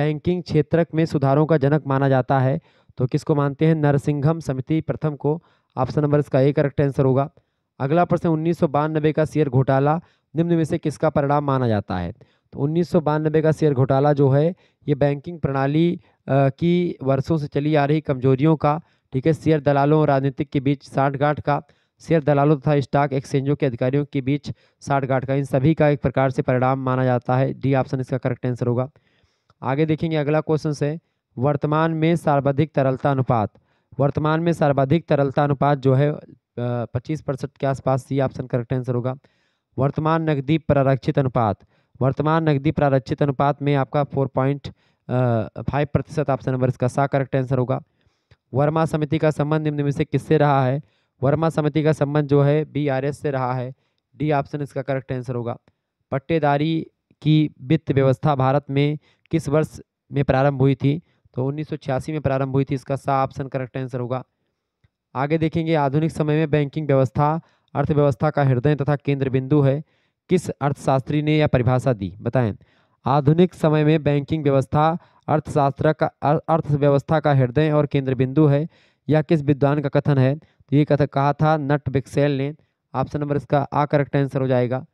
बैंकिंग क्षेत्र में सुधारों का जनक माना जाता है तो किसको मानते हैं नरसिंघम समिति प्रथम को ऑप्शन नंबर इसका ए करेक्ट आंसर होगा अगला प्रश्न उन्नीस का शेयर घोटाला निम्न में से किसका परिणाम माना जाता है तो उन्नीस का शेयर घोटाला जो है ये बैंकिंग प्रणाली की वर्षों से चली आ रही कमजोरियों का ठीक है शेयर दलालों और राजनीतिक के बीच साठगांठ का शेयर दलालों तथा स्टॉक एक्सचेंजों के अधिकारियों के बीच साठगांठ का इन सभी का एक प्रकार से परिणाम माना जाता है डी ऑप्शन इसका करेक्ट आंसर होगा आगे देखेंगे अगला क्वेश्चन से वर्तमान में सर्वाधिक तरलता अनुपात वर्तमान में सर्वाधिक तरलता अनुपात जो है पच्चीस परसेंट के आसपास सी ऑप्शन करेक्ट आंसर होगा वर्तमान नकदी परारक्षित अनुपात वर्तमान नकदी परारक्षित अनुपात में आपका फोर पॉइंट फाइव प्रतिशत ऑप्शन नंबर इसका सा करेक्ट आंसर होगा वर्मा समिति का संबंध निम्न में से किससे रहा है वर्मा समिति का संबंध जो है बी आर एस से रहा है डी ऑप्शन इसका करेक्ट आंसर होगा पट्टेदारी की वित्त व्यवस्था भारत में किस वर्ष में प्रारंभ हुई थी तो उन्नीस में प्रारंभ हुई थी इसका सा ऑप्शन करेक्ट आंसर होगा आगे देखेंगे आधुनिक समय में बैंकिंग व्यवस्था अर्थव्यवस्था का हृदय तथा केंद्र बिंदु है किस अर्थशास्त्री ने यह परिभाषा दी बताएं आधुनिक समय में बैंकिंग व्यवस्था अर्थशास्त्र का अर्थव्यवस्था का हृदय और केंद्र बिंदु है यह किस विद्वान का कथन है तो ये कथन कहा था नट बिक्सेल ने ऑप्शन नंबर इसका आ करेक्ट आंसर हो जाएगा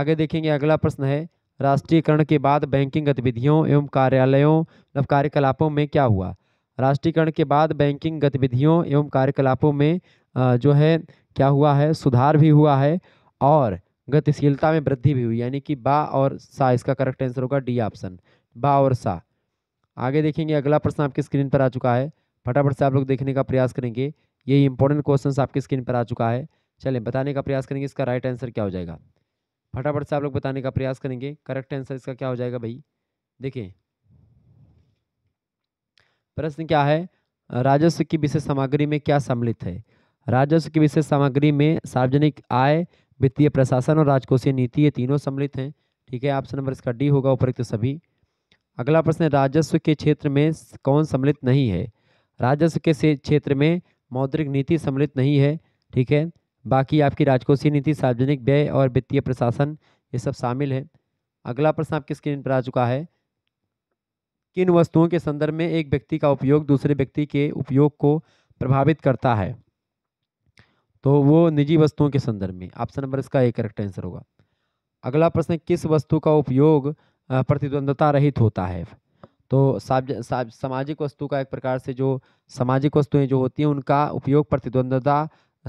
आगे देखेंगे अगला प्रश्न है राष्ट्रीयकरण के बाद बैंकिंग गतिविधियों एवं कार्यालयों मतलब कार्यकलापों में क्या हुआ राष्ट्रीयकरण के बाद बैंकिंग गतिविधियों एवं कार्यकलापों में जो है क्या हुआ है सुधार भी हुआ है और गतिशीलता में वृद्धि भी हुई यानी कि बा और सा इसका करेक्ट आंसर होगा डी ऑप्शन बा और सा आगे देखेंगे अगला प्रश्न आपकी स्क्रीन पर आ चुका है फटाफट से आप लोग देखने का प्रयास करेंगे ये इंपॉर्टेंट क्वेश्चन आपकी स्क्रीन पर आ चुका है चले बताने का प्रयास करेंगे इसका राइट आंसर क्या हो जाएगा फटाफट से आप लोग बताने का प्रयास करेंगे करेक्ट आंसर इसका क्या हो जाएगा भाई देखिए प्रश्न क्या है राजस्व की विशेष सामग्री में क्या सम्मिलित है राजस्व की विशेष सामग्री में सार्वजनिक आय वित्तीय प्रशासन और राजकोषीय नीति ये तीनों सम्मिलित हैं ठीक है ऑप्शन नंबर इसका डी होगा उपरोक्त सभी अगला प्रश्न राजस्व के क्षेत्र में कौन सम्मिलित नहीं है राजस्व के क्षेत्र में मौद्रिक नीति सम्मिलित नहीं है ठीक है बाकी आपकी राजकोषीय नीति सार्वजनिक व्यय और वित्तीय प्रशासन ये सब शामिल है अगला प्रश्न आपकी स्क्रीन पर आ चुका है किन वस्तुओं के संदर्भ में एक व्यक्ति का उपयोग दूसरे व्यक्ति के उपयोग को प्रभावित करता है तो वो निजी वस्तुओं के संदर्भ में ऑप्शन नंबर इसका एक करेक्ट आंसर होगा अगला प्रश्न किस वस्तु का उपयोग प्रतिद्वंदता रहित होता है तो सामाजिक वस्तु का एक प्रकार से जो सामाजिक वस्तुएं जो होती हैं उनका उपयोग प्रतिद्वंदता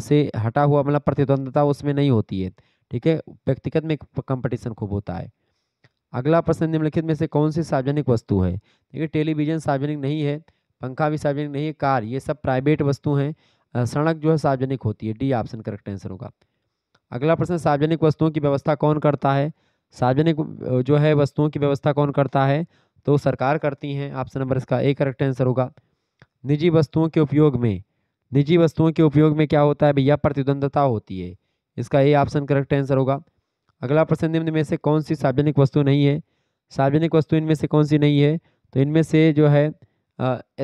से हटा हुआ मतलब प्रतिद्वंदता उसमें नहीं होती है ठीक है व्यक्तिगत में कंपटीशन खूब होता है अगला प्रश्न निम्नलिखित में से कौन सी सार्वजनिक वस्तु है देखिए टेलीविजन सार्वजनिक नहीं है पंखा भी सार्वजनिक नहीं है कार ये सब प्राइवेट वस्तु हैं सड़क जो है सार्वजनिक होती है डी ऑप्शन करेक्ट आंसर होगा अगला प्रश्न सार्वजनिक वस्तुओं की व्यवस्था कौन करता है सार्वजनिक जो है वस्तुओं की व्यवस्था कौन करता है तो सरकार करती हैं ऑप्शन नंबर इसका ए करेक्ट आंसर होगा निजी वस्तुओं के उपयोग में निजी वस्तुओं के उपयोग में क्या होता है भैया प्रतिद्वंदता होती है इसका ए ऑप्शन करेक्ट आंसर होगा अगला प्रश्न निम्न में से कौन सी सार्वजनिक वस्तु नहीं है सार्वजनिक वस्तु इनमें से कौन सी नहीं है तो इनमें से जो है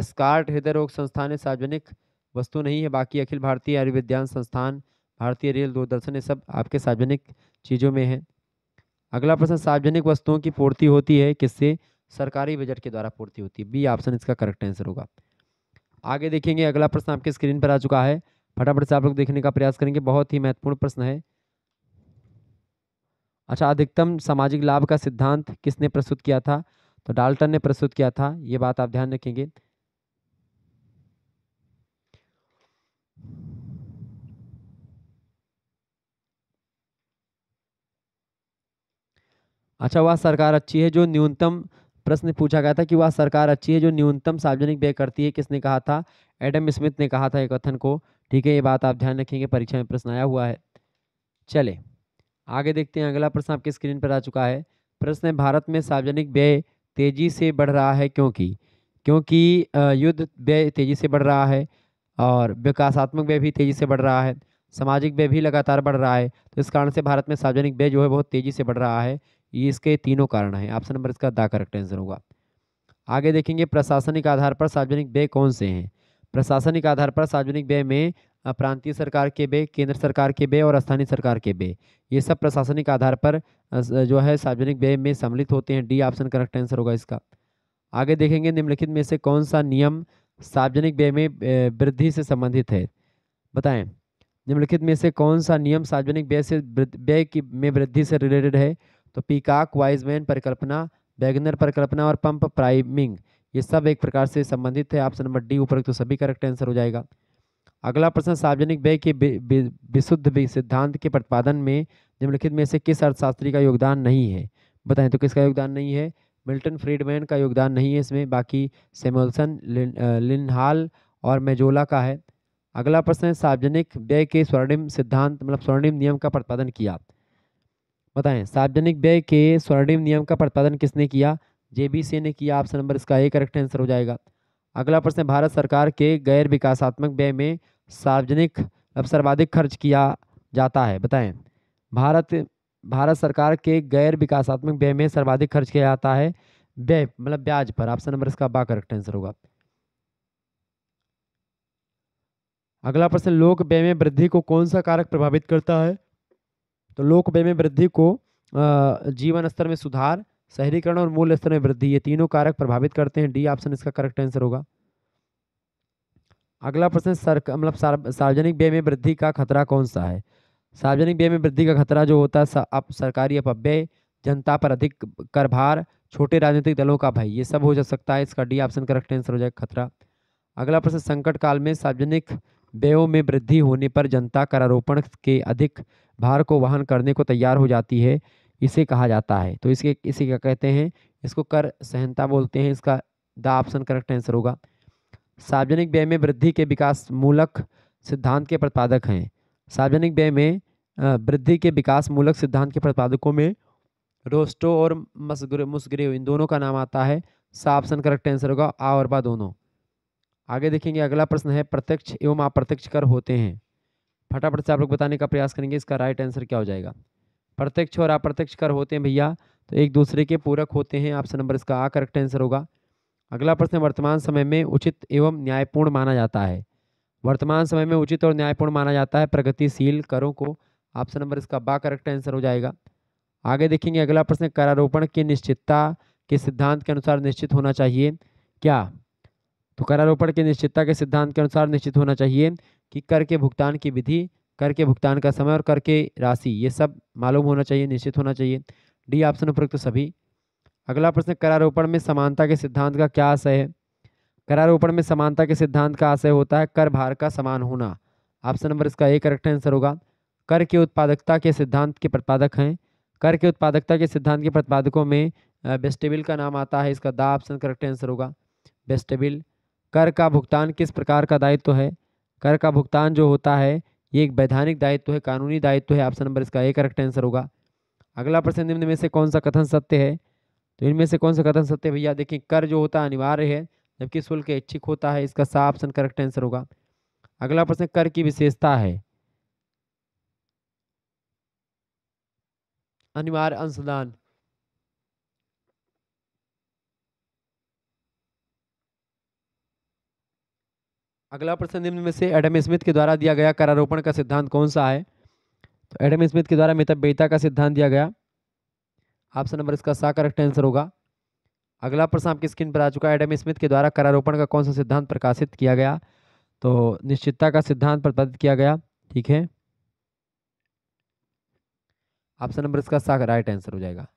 एस्कार्ट हृदय रोग संस्थान सार्वजनिक वस्तु नहीं है बाकी अखिल भारतीय आयुर्विज्ञान संस्थान भारतीय रेल दूरदर्शन ये सब आपके सार्वजनिक चीज़ों में है अगला प्रश्न सार्वजनिक वस्तुओं की पूर्ति होती है किससे सरकारी बजट के द्वारा पूर्ति होती है बी ऑप्शन इसका करेक्ट आंसर होगा आगे देखेंगे अगला प्रश्न आपके स्क्रीन पर आ चुका है फटाफट से आप लोग देखने का प्रयास करेंगे बहुत ही महत्वपूर्ण प्रश्न है अच्छा अधिकतम सामाजिक लाभ का सिद्धांत किसने प्रस्तुत किया था तो डाल्टन ने प्रस्तुत किया था ये बात आप ध्यान रखेंगे अच्छा वह सरकार अच्छी है जो न्यूनतम प्रश्न पूछा गया था कि वह सरकार अच्छी है जो न्यूनतम सार्वजनिक व्यय करती है किसने कहा था एडम स्मिथ ने कहा था एक कथन को ठीक है ये बात आप ध्यान रखेंगे परीक्षा में प्रश्न आया हुआ है चले आगे देखते हैं अगला प्रश्न आपके स्क्रीन पर आ चुका है प्रश्न है भारत में सार्वजनिक व्यय तेजी से बढ़ रहा है क्योंकि क्योंकि युद्ध व्यय तेजी से बढ़ रहा है और विकासात्मक व्यय भी तेजी से बढ़ रहा है सामाजिक व्यय भी लगातार बढ़ रहा है तो इस कारण से भारत में सार्वजनिक व्यय जो है बहुत तेज़ी से बढ़ रहा है ये इसके तीनों कारण हैं ऑप्शन नंबर इसका दा करेक्ट आंसर होगा आगे देखेंगे प्रशासनिक आधार पर सार्वजनिक व्यय कौन से हैं प्रशासनिक आधार पर सार्वजनिक व्यय में प्रांतीय सरकार के बे केंद्र सरकार के बे और स्थानीय सरकार के बे ये सब प्रशासनिक आधार पर जो है सार्वजनिक व्यय में सम्मिलित होते हैं डी ऑप्शन करेक्ट आंसर होगा इसका आगे देखेंगे निम्नलिखित में से कौन सा नियम सार्वजनिक व्यय में वृद्धि से संबंधित है बताएं निम्नलिखित में से कौन सा नियम सार्वजनिक व्यय से व्यय की में वृद्धि से रिलेटेड है तो पीकाक वाइजमैन परिकल्पना बैगनर परिकल्पना और पंप प्राइमिंग ये सब एक प्रकार से संबंधित है ऑप्शन नंबर डी ऊपर तो सभी करेक्ट आंसर हो जाएगा अगला प्रश्न सार्वजनिक व्यय के विशुद्ध सिद्धांत के प्रतिपादन में निम्नलिखित में से किस अर्थशास्त्री का योगदान नहीं है बताएं तो किसका योगदान नहीं है मिल्टन फ्रीडमैन का योगदान नहीं है इसमें बाकी सेमोलसन लिन, लिनहाल और मेजोला का है अगला प्रश्न है सार्वजनिक व्यय के स्वर्णिम सिद्धांत मतलब स्वर्णिम नियम का प्रतिपादन किया बताएं सार्वजनिक व्यय के स्वर्णिम नियम का प्रतिपादन किसने किया जेबीसी ने किया ऑप्शन नंबर इसका ए करेक्ट आंसर हो जाएगा अगला प्रश्न भारत सरकार के गैर विकासात्मक व्यय में सार्वजनिक सर्वाधिक खर्च किया जाता है बताएं भारत भारत सरकार के गैर विकासात्मक व्यय में सर्वाधिक खर्च किया जाता है व्यय मतलब ब्याज पर ऑप्शन नंबर इसका बा करेक्ट आंसर होगा अगला प्रश्न लोक व्यय में वृद्धि को कौन सा कारक प्रभावित करता है तो लोक व्यय में वृद्धि को जीवन स्तर में सुधार शहरीकरण और मूल्य स्तर में वृद्धि ये तीनों कारक प्रभावित करते हैं डी ऑप्शन इसका करेक्ट आंसर होगा अगला प्रश्न सर मतलब सार्वजनिक व्यय में वृद्धि का खतरा कौन सा है सार्वजनिक व्यय में वृद्धि का खतरा जो होता है आप सरकारी अपव्यय जनता पर अधिक कर भार छोटे राजनीतिक दलों का भय ये सब हो जा सकता है इसका डी ऑप्शन करेक्ट आंसर हो जाएगा खतरा अगला प्रश्न संकट काल में सार्वजनिक व्ययों में वृद्धि होने पर जनता करारोपण के अधिक भार को वहन करने को तैयार हो जाती है इसे कहा जाता है तो इसके इसे क्या कहते हैं इसको कर सहनता बोलते हैं इसका द ऑप्शन करेक्ट आंसर होगा सार्वजनिक व्यय में वृद्धि के विकास मूलक सिद्धांत के प्रतिपादक हैं सार्वजनिक व्यय में वृद्धि के विकास मूलक सिद्धांत के प्रतिपादकों में रोस्टो और मसग्रे मुसग्रेव इन दोनों का नाम आता है सा ऑप्शन करेक्ट आंसर होगा आ और बा दोनों आगे देखेंगे अगला प्रश्न है प्रत्यक्ष एवं अप्रत्यक्ष कर होते हैं फटाफट से आप लोग बताने का प्रयास करेंगे इसका राइट आंसर क्या हो जाएगा प्रत्यक्ष और अप्रत्यक्ष कर होते हैं भैया तो एक दूसरे के पूरक होते हैं ऑप्शन नंबर इसका आ करेक्ट आंसर होगा अगला प्रश्न वर्तमान समय में उचित एवं न्यायपूर्ण माना जाता है वर्तमान समय में उचित और न्यायपूर्ण माना जाता है प्रगतिशील करों को ऑप्शन नंबर इसका बा करेक्ट आंसर हो जाएगा आगे देखेंगे अगला प्रश्न करारोपण की निश्चितता के सिद्धांत के अनुसार निश्चित होना चाहिए क्या तो करारोपण की निश्चितता के सिद्धांत के अनुसार निश्चित होना चाहिए कि कर के भुगतान की विधि कर के भुगतान का समय और कर के राशि ये सब मालूम होना चाहिए निश्चित होना चाहिए डी ऑप्शन उपयुक्त सभी अगला प्रश्न करारोपण में समानता के सिद्धांत का क्या आशय है करारोपण में समानता के सिद्धांत का आशय होता है कर भार का समान होना ऑप्शन नंबर इसका एक करेक्ट आंसर होगा कर के उत्पादकता के सिद्धांत के प्रतिपादक हैं कर के उत्पादकता के सिद्धांत के प्रतिपादकों में बेस्टेबिल का नाम आता है इसका दा ऑप्शन करेक्ट आंसर होगा बेस्टेबिल कर का भुगतान किस प्रकार का दायित्व तो है कर का भुगतान जो होता है ये एक वैधानिक दायित्व तो है कानूनी दायित्व तो है ऑप्शन नंबर इसका एक करेक्ट आंसर होगा अगला प्रश्न निम्न में से कौन सा कथन सत्य है तो इनमें से कौन सा कथन सत्य है भैया देखिए कर जो होता है अनिवार्य है जबकि शुल्क ऐच्छिक होता है इसका सा ऑप्शन करेक्ट आंसर होगा अगला प्रश्न कर की विशेषता है अनिवार्य अंशदान अगला प्रश्न निम्न में से एडम स्मिथ के द्वारा दिया गया करारोपण का सिद्धांत कौन सा है तो एडम स्मिथ के द्वारा मितव्ययिता का सिद्धांत दिया गया ऑप्शन नंबर इसका सा करेक्ट आंसर होगा अगला प्रश्न आपकी स्क्रीन पर आ चुका है एडम स्मिथ के द्वारा करारोपण का कौन सा सिद्धांत प्रकाशित किया गया तो निश्चितता का सिद्धांत प्रतिपादित किया गया ठीक है ऑप्शन नंबर इसका सा राइट आंसर हो जाएगा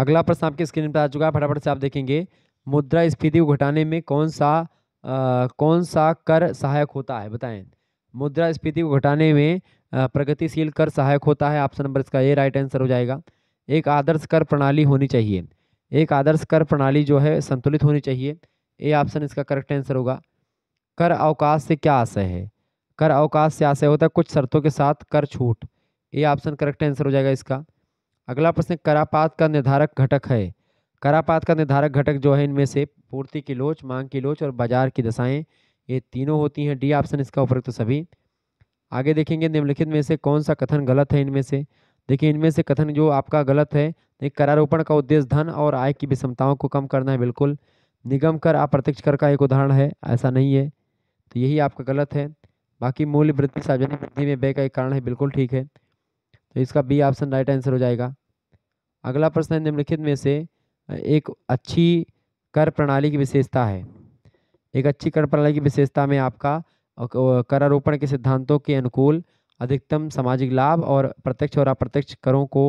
अगला प्रश्न आपके स्क्रीन पर आ चुका है फटाफट से आप देखेंगे मुद्रा स्फीति को घटाने में कौन सा आ, कौन सा कर सहायक होता है बताएं मुद्रा स्फीति को घटाने में प्रगतिशील कर सहायक होता है ऑप्शन नंबर इसका ये राइट आंसर हो जाएगा एक आदर्श कर प्रणाली होनी चाहिए एक आदर्श कर प्रणाली जो है संतुलित होनी चाहिए ये ऑप्शन इसका करेक्ट आंसर होगा कर अवकाश से क्या आशय है कर अवकाश से आशय होता है कुछ शर्तों के साथ कर छूट ये ऑप्शन करेक्ट आंसर हो जाएगा इसका अगला प्रश्न करापात का निर्धारक घटक है करापात का निर्धारक घटक जो है इनमें से पूर्ति की लोच मांग की लोच और बाजार की दशाएं ये तीनों होती हैं डी ऑप्शन इसका उपयुक्त तो सभी आगे देखेंगे निम्नलिखित में से कौन सा कथन गलत है इनमें से देखिए इनमें से कथन जो आपका गलत है एक करारोपण का उद्देश्य धन और आय की विषमताओं को कम करना है बिल्कुल निगम कर अप्रत्यक्ष कर का एक उदाहरण है ऐसा नहीं है तो यही आपका गलत है बाकी मूल्य वृद्धि सार्वजनिक वृद्धि में व्यय का एक कारण है बिल्कुल ठीक है तो इसका बी ऑप्शन राइट आंसर हो जाएगा अगला प्रश्न है निम्नलिखित में से एक अच्छी कर प्रणाली की विशेषता है एक अच्छी कर प्रणाली की विशेषता में आपका करारोपण के सिद्धांतों के अनुकूल अधिकतम सामाजिक लाभ और प्रत्यक्ष और अप्रत्यक्ष करों को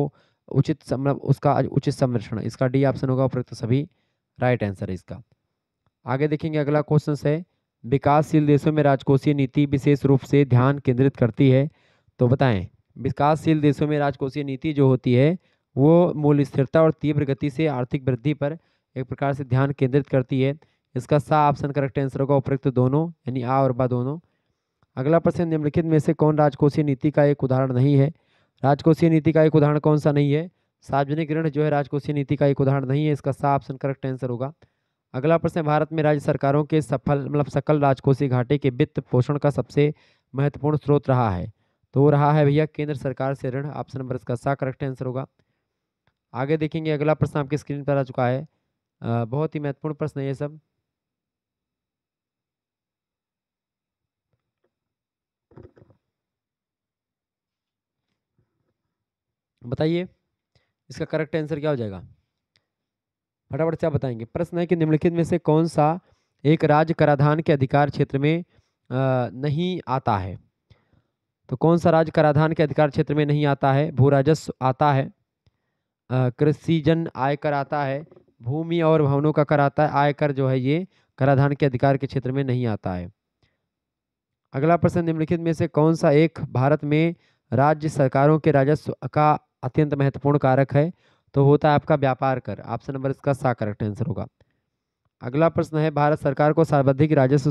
उचित मतलब उसका उचित संरक्षण इसका डी ऑप्शन होगा उपयुक्त सभी राइट आंसर है इसका आगे देखेंगे अगला क्वेश्चन है विकासशील देशों में राजकोषीय नीति विशेष रूप से ध्यान केंद्रित करती है तो बताएं विकासशील देशों में राजकोषीय नीति जो होती है वो मूल स्थिरता और तीव्र गति से आर्थिक वृद्धि पर एक प्रकार से ध्यान केंद्रित करती है इसका सा ऑप्शन करेक्ट आंसर होगा उपयुक्त दोनों यानी आ और बा दोनों अगला प्रश्न निम्नलिखित में से कौन राजकोषीय नीति का एक उदाहरण नहीं है राजकोषीय नीति का एक उदाहरण कौन सा नहीं है सार्वजनिक ऋण जो है राजकोषीय नीति का एक उदाहरण नहीं है इसका सा ऑप्शन करेक्ट आंसर होगा अगला प्रश्न भारत में राज्य सरकारों के सफल मतलब सकल राजकोषीय घाटे के वित्त पोषण का सबसे महत्वपूर्ण स्रोत रहा है तो रहा है भैया केंद्र सरकार से ऋण ऑप्शन नंबर इसका सा करेक्ट आंसर होगा आगे देखेंगे अगला प्रश्न आपकी स्क्रीन पर आ चुका है बहुत ही महत्वपूर्ण प्रश्न है ये सब बताइए इसका करेक्ट आंसर क्या हो जाएगा फटाफट से आप बताएंगे प्रश्न है कि निम्नलिखित में से कौन सा एक राज्य कराधान के अधिकार क्षेत्र में आ, नहीं आता है तो कौन सा राज्य कराधान के अधिकार क्षेत्र में नहीं आता है भू राजस्व आता है कृषिजन आय कर आता है भूमि और भवनों का कर आता है आयकर जो है ये कराधान के अधिकार के क्षेत्र में नहीं आता है अगला प्रश्न निम्नलिखित में से कौन सा एक भारत में राज्य सरकारों के राजस्व का अत्यंत महत्वपूर्ण कारक है तो होता है आपका व्यापार कर ऑप्शन नंबर इसका सा करेक्ट आंसर होगा अगला प्रश्न है भारत सरकार को सर्वाधिक राजस्व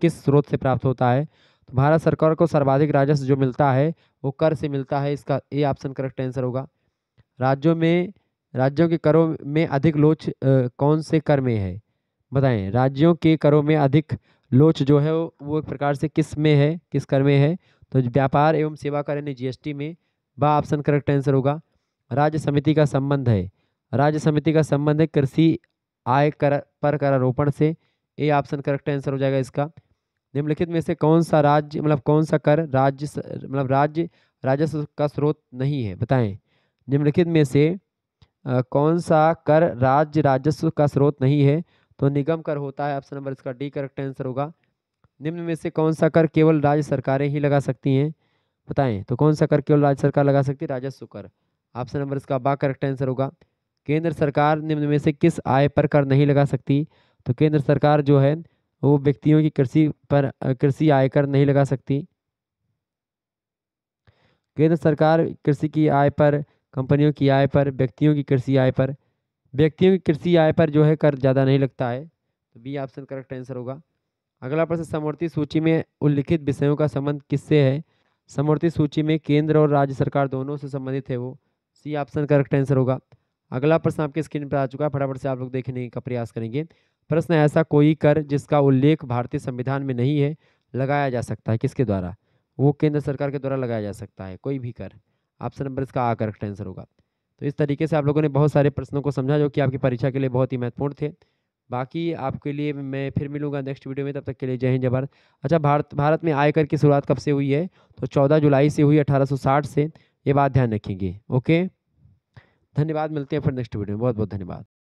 किस स्रोत से प्राप्त होता है तो भारत सरकार को सर्वाधिक राजस्व जो मिलता है वो कर से मिलता है इसका ए ऑप्शन करेक्ट आंसर होगा राज्यों में राज्यों के करों में अधिक लोच आ, कौन से कर में है बताएं राज्यों के करों में अधिक लोच जो है वो एक प्रकार से किस में है किस कर में है तो व्यापार एवं सेवा कर यानी जीएसटी में ब ऑप्शन करेक्ट आंसर होगा राज्य समिति का संबंध है राज्य समिति का संबंध है कृषि आय कर पर करारोपण से ए ऑप्शन करेक्ट आंसर हो जाएगा इसका निम्नलिखित में से कौन सा राज्य मतलब कौन सा कर राज्य मतलब राज्य राजस्व का स्रोत नहीं है बताएं निम्नलिखित में से आ, कौन सा कर राज्य राजस्व का स्रोत नहीं है तो निगम कर होता है ऑप्शन नंबर इसका डी करेक्ट आंसर होगा निम्न में से कौन सा कर केवल राज्य सरकारें ही लगा सकती हैं बताएं तो कौन सा कर केवल राज्य सरकार लगा सकती है राजस्व कर ऑप्शन नंबर इसका बा करेक्ट आंसर होगा केंद्र सरकार निम्न में से किस आय पर कर नहीं लगा सकती तो केंद्र सरकार जो है वो व्यक्तियों की कृषि पर कृषि आयकर नहीं लगा सकती केंद्र सरकार कृषि की आय पर कंपनियों की आय पर व्यक्तियों की कृषि आय पर व्यक्तियों की कृषि आय पर जो है कर ज़्यादा नहीं लगता है तो बी ऑप्शन करेक्ट आंसर होगा अगला प्रश्न समवर्ती सूची में उल्लिखित विषयों का संबंध किससे है समवर्ती सूची में केंद्र और राज्य सरकार दोनों से संबंधित है वो सी ऑप्शन करेक्ट आंसर होगा अगला प्रश्न आपके स्क्रीन पर आ चुका है फटाफट से आप लोग देखने का प्रयास करेंगे प्रश्न ऐसा कोई कर जिसका उल्लेख भारतीय संविधान में नहीं है लगाया जा सकता है किसके द्वारा वो केंद्र सरकार के द्वारा लगाया जा सकता है कोई भी कर ऑप्शन नंबर इसका आ करेक्ट आंसर होगा तो इस तरीके से आप लोगों ने बहुत सारे प्रश्नों को समझा जो कि आपकी परीक्षा के लिए बहुत ही महत्वपूर्ण थे बाकी आपके लिए मैं फिर मिलूंगा नेक्स्ट वीडियो में तब तक के लिए जय हिंद जय भारत अच्छा भारत भारत में आयकर की शुरुआत कब से हुई है तो 14 जुलाई से हुई 1860 से ये बात ध्यान रखेंगे ओके धन्यवाद मिलते हैं फिर नेक्स्ट वीडियो में बहुत बहुत धन्यवाद